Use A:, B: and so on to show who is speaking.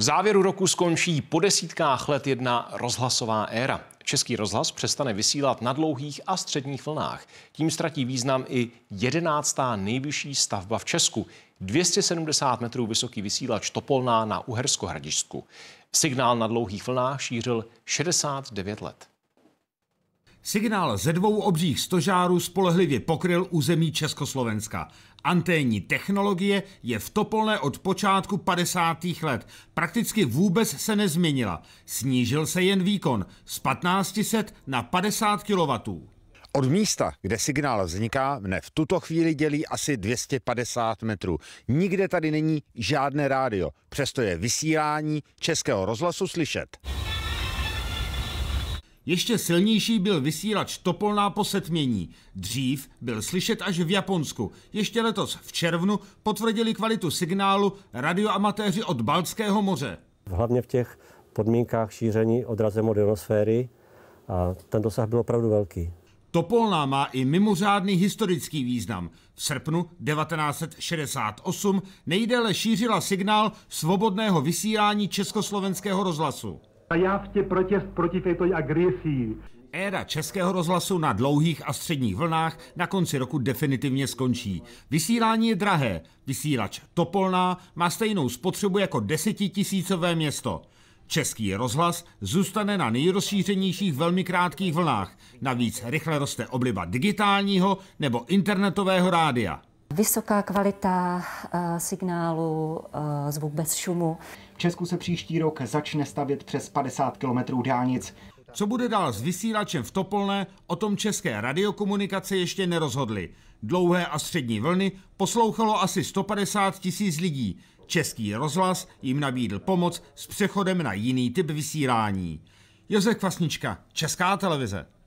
A: V závěru roku skončí po desítkách let jedna rozhlasová éra. Český rozhlas přestane vysílat na dlouhých a středních vlnách. Tím ztratí význam i jedenáctá nejvyšší stavba v Česku. 270 metrů vysoký vysílač Topolná na Uhersko-Hradišsku. Signál na dlouhých vlnách šířil 69 let.
B: Signál ze dvou obřích stožárů spolehlivě pokryl území Československa. Anténní technologie je v Topolné od počátku 50. let. Prakticky vůbec se nezměnila. Snížil se jen výkon z 1500 na 50 kW. Od místa, kde signál vzniká, mne v tuto chvíli dělí asi 250 metrů. Nikde tady není žádné rádio, přesto je vysílání českého rozhlasu slyšet. Ještě silnější byl vysílač Topolná posetmění. Dřív byl slyšet až v Japonsku. Ještě letos v červnu potvrdili kvalitu signálu radioamatéři od Balckého moře.
A: Hlavně v těch podmínkách šíření odrazem od ionosféry a ten dosah byl opravdu velký.
B: Topolná má i mimořádný historický význam. V srpnu 1968 nejdéle šířila signál svobodného vysílání československého rozhlasu a já v tě protest proti této agresí. Éra Českého rozhlasu na dlouhých a středních vlnách na konci roku definitivně skončí. Vysílání je drahé, vysílač Topolná má stejnou spotřebu jako desetitisícové město. Český rozhlas zůstane na nejrozšířenějších velmi krátkých vlnách. Navíc rychle roste obliba digitálního nebo internetového rádia. Vysoká kvalita eh, signálu, eh, zvuk bez šumu. V Česku se příští rok začne stavět přes 50 kilometrů dálnic. Co bude dál s vysílačem v Topolné, o tom české radiokomunikace ještě nerozhodly. Dlouhé a střední vlny poslouchalo asi 150 tisíc lidí. Český rozhlas jim nabídl pomoc s přechodem na jiný typ vysílání. Josef Kvasnička, Česká televize.